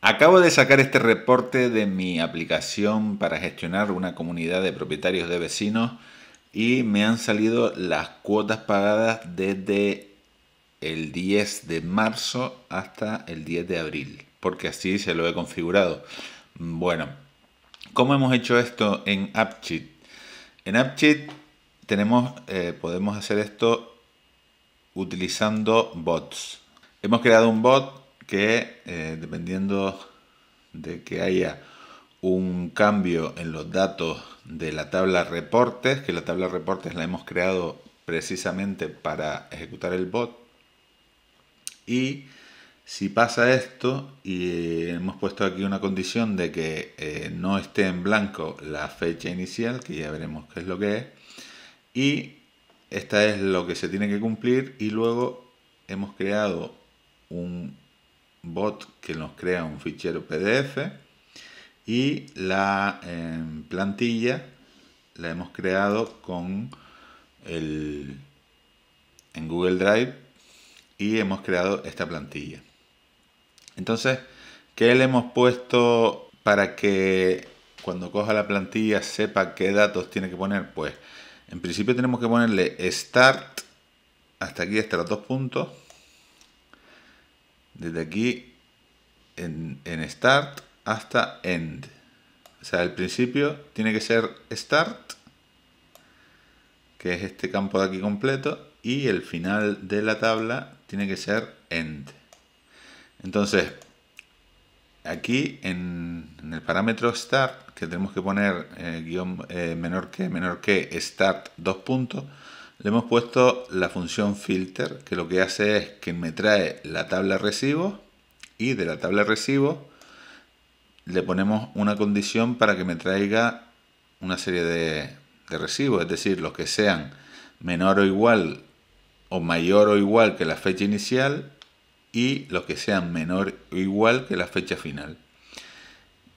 Acabo de sacar este reporte de mi aplicación para gestionar una comunidad de propietarios de vecinos y me han salido las cuotas pagadas desde el 10 de marzo hasta el 10 de abril, porque así se lo he configurado. Bueno, ¿cómo hemos hecho esto en AppCheat? En AppCheat tenemos, eh, podemos hacer esto utilizando bots. Hemos creado un bot que eh, dependiendo de que haya un cambio en los datos de la tabla reportes, que la tabla reportes la hemos creado precisamente para ejecutar el bot. Y si pasa esto y hemos puesto aquí una condición de que eh, no esté en blanco la fecha inicial, que ya veremos qué es lo que es, y esta es lo que se tiene que cumplir y luego hemos creado un bot que nos crea un fichero PDF y la em, plantilla la hemos creado con el, en Google Drive y hemos creado esta plantilla. Entonces, ¿qué le hemos puesto para que cuando coja la plantilla sepa qué datos tiene que poner? Pues en principio tenemos que ponerle start hasta aquí, hasta los dos puntos desde aquí en, start hasta end. O sea, el principio tiene que ser start, que es este campo de aquí completo, y el final de la tabla tiene que ser end. Entonces, aquí en, el parámetro start, que tenemos que poner eh, eh, menor que menor que start dos puntos, le hemos puesto la función filter, que lo que hace es que me trae la tabla recibo y de la tabla recibo le ponemos una condición para que me traiga una serie de, de recibos, es decir, los que sean menor o igual o mayor o igual que la fecha inicial y los que sean menor o igual que la fecha final.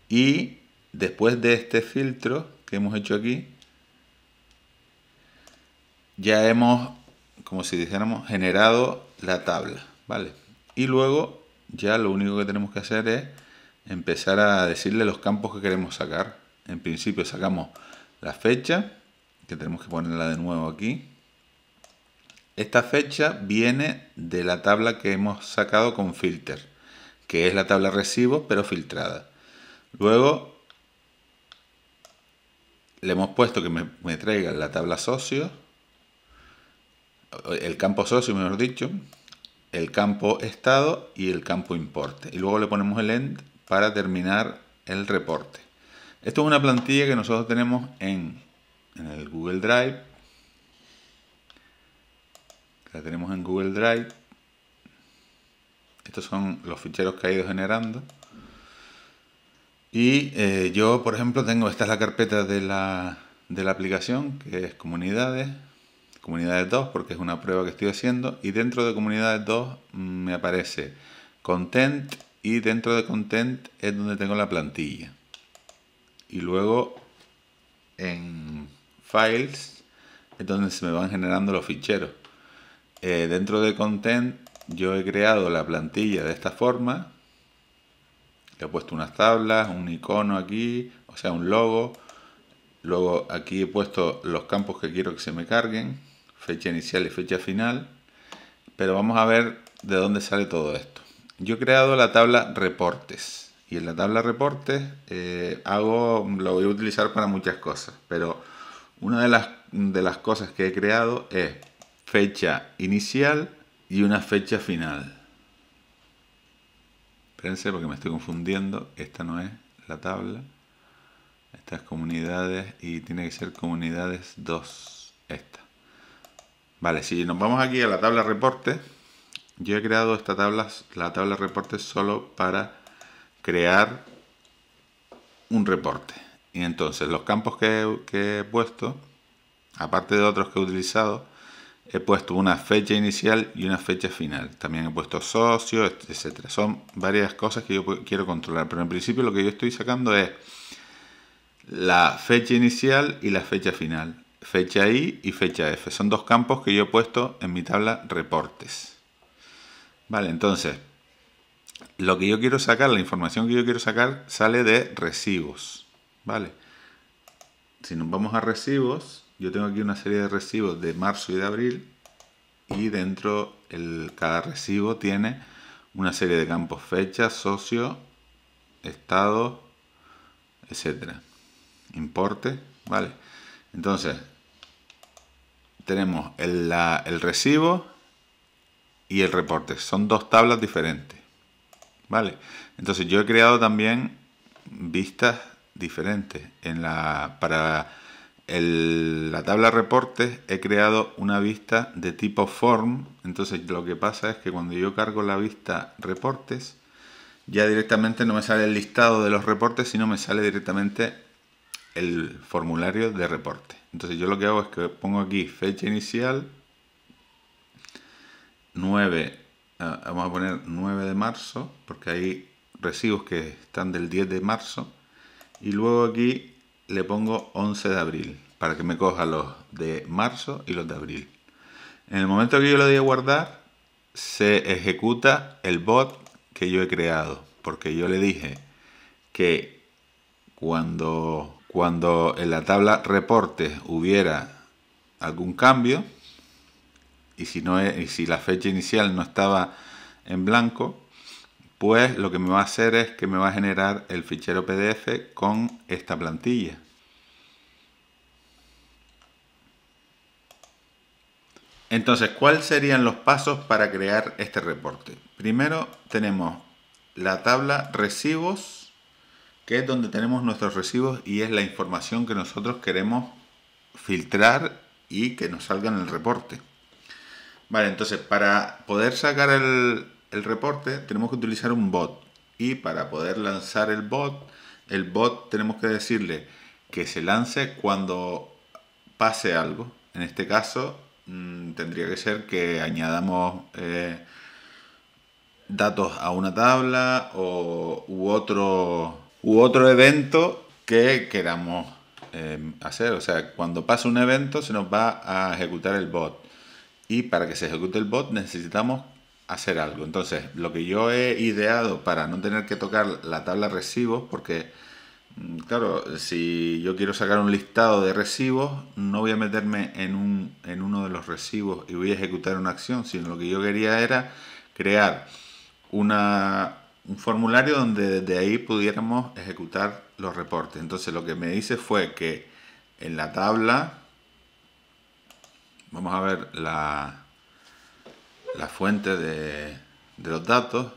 Y después de este filtro que hemos hecho aquí, ya hemos, como si dijéramos, generado la tabla, ¿vale? Y luego ya lo único que tenemos que hacer es empezar a decirle los campos que queremos sacar. En principio sacamos la fecha, que tenemos que ponerla de nuevo aquí. Esta fecha viene de la tabla que hemos sacado con filter, que es la tabla recibo pero filtrada. Luego le hemos puesto que me, me traiga la tabla socios el campo socio, mejor dicho, el campo estado y el campo importe. Y luego le ponemos el end para terminar el reporte. Esto es una plantilla que nosotros tenemos en, el Google Drive. La tenemos en Google Drive. Estos son los ficheros que ha ido generando. Y eh, yo, por ejemplo, tengo, esta es la carpeta de la, de la aplicación, que es comunidades, comunidades 2 porque es una prueba que estoy haciendo y dentro de comunidades 2 mm, me aparece content y dentro de content es donde tengo la plantilla y luego en files es donde se me van generando los ficheros eh, dentro de content yo he creado la plantilla de esta forma le he puesto unas tablas, un icono aquí, o sea un logo luego aquí he puesto los campos que quiero que se me carguen fecha inicial y fecha final, pero vamos a ver de dónde sale todo esto. Yo he creado la tabla reportes y en la tabla reportes eh, hago, lo voy a utilizar para muchas cosas, pero una de las, de las cosas que he creado es fecha inicial y una fecha final. Espérense porque me estoy confundiendo, esta no es la tabla. Estas comunidades y tiene que ser comunidades 2, esta. Vale, si nos vamos aquí a la tabla reporte, yo he creado esta tabla, la tabla reporte, solo para crear un reporte. Y entonces los campos que, que he puesto, aparte de otros que he utilizado, he puesto una fecha inicial y una fecha final. También he puesto socios, etcétera. Son varias cosas que yo quiero controlar, pero en principio lo que yo estoy sacando es la fecha inicial y la fecha final fecha I y fecha F. Son dos campos que yo he puesto en mi tabla reportes. Vale, entonces, lo que yo quiero sacar, la información que yo quiero sacar, sale de recibos. Vale. Si nos vamos a recibos, yo tengo aquí una serie de recibos de marzo y de abril y dentro el, cada recibo tiene una serie de campos, fecha, socio, estado, etcétera. Importe, ¿vale? Entonces, tenemos el, recibo y el reporte. Son dos tablas diferentes. ¿Vale? Entonces yo he creado también vistas diferentes. En la, para la tabla reportes he creado una vista de tipo form. Entonces lo que pasa es que cuando yo cargo la vista reportes, ya directamente no me sale el listado de los reportes, sino me sale directamente el formulario de reporte. Entonces yo lo que hago es que pongo aquí fecha inicial, 9, ah, vamos a poner 9 de marzo, porque hay recibos que están del 10 de marzo, y luego aquí le pongo 11 de abril, para que me coja los de marzo y los de abril. En el momento que yo le doy a guardar, se ejecuta el bot que yo he creado, porque yo le dije que cuando cuando en la tabla reportes hubiera algún cambio y si, no y si la fecha inicial no estaba en blanco, pues lo que me va a hacer es que me va a generar el fichero PDF con esta plantilla. Entonces, ¿cuáles serían los pasos para crear este reporte? Primero tenemos la tabla recibos que es donde tenemos nuestros recibos y es la información que nosotros queremos filtrar y que nos salga en el reporte. Vale, entonces para poder sacar el, reporte tenemos que utilizar un bot y para poder lanzar el bot, el bot tenemos que decirle que se lance cuando pase algo. En este caso mm, tendría que ser que añadamos eh, datos a una tabla o, u otro u otro evento que queramos em, hacer. O sea, cuando pasa un evento se nos va a ejecutar el bot. Y para que se ejecute el bot necesitamos hacer algo. Entonces, lo que yo he ideado para no tener que tocar la tabla recibos, porque, mm, claro, si yo quiero sacar un listado de recibos, no voy a meterme en, un, en uno de los recibos y voy a ejecutar una acción, sino lo que yo quería era crear una, un formulario donde desde ahí pudiéramos ejecutar los reportes. Entonces lo que me dice fue que en la tabla, vamos a ver la, la fuente de, de los datos,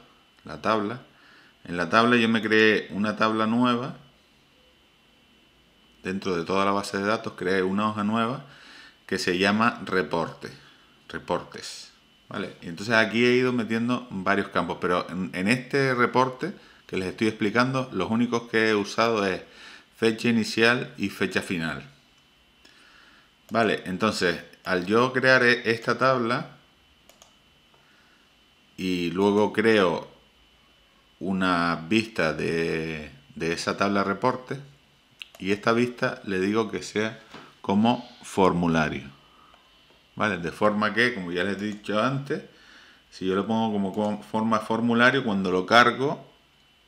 la tabla. En la tabla yo me creé una tabla nueva. Dentro de toda la base de datos creé una hoja nueva que se llama reporte, reportes entonces aquí he ido metiendo varios campos, pero en, este reporte que les estoy explicando, los únicos que he usado es fecha inicial y fecha final. Vale, entonces al yo crear e, esta tabla y luego creo una vista de esa tabla reporte y esta vista le digo que sea como formulario. ¿vale? De forma que, como ya les he dicho antes, si yo lo pongo como forma formulario, cuando lo cargo,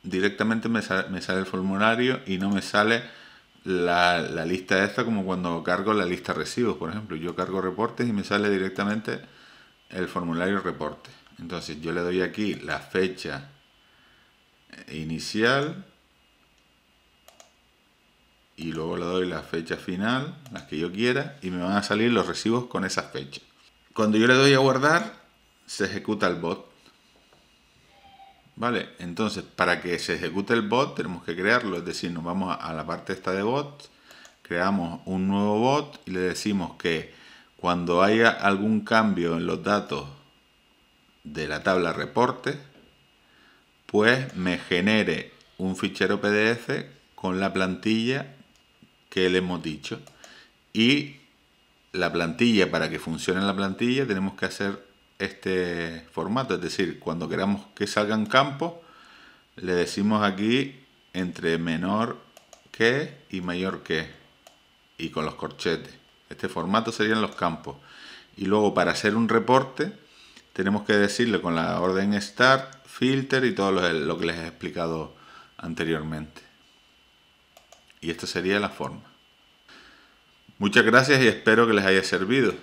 directamente me sale, me sale el formulario y no me sale la, la, lista esta como cuando cargo la lista recibos, por ejemplo. Yo cargo reportes y me sale directamente el formulario reporte. Entonces yo le doy aquí la fecha inicial, y luego le doy la fecha final, las que yo quiera, y me van a salir los recibos con esa fecha. Cuando yo le doy a guardar, se ejecuta el bot. Vale, entonces para que se ejecute el bot tenemos que crearlo, es decir, nos vamos a la parte esta de bot, creamos un nuevo bot y le decimos que cuando haya algún cambio en los datos de la tabla reporte, pues me genere un fichero PDF con la plantilla que le hemos dicho. Y la plantilla, para que funcione la plantilla, tenemos que hacer este formato. Es decir, cuando queramos que salgan campos, le decimos aquí entre menor que y mayor que. Y con los corchetes. Este formato serían los campos. Y luego para hacer un reporte, tenemos que decirle con la orden start, filter y todo lo que les he explicado anteriormente. Y esta sería la forma. Muchas gracias y espero que les haya servido.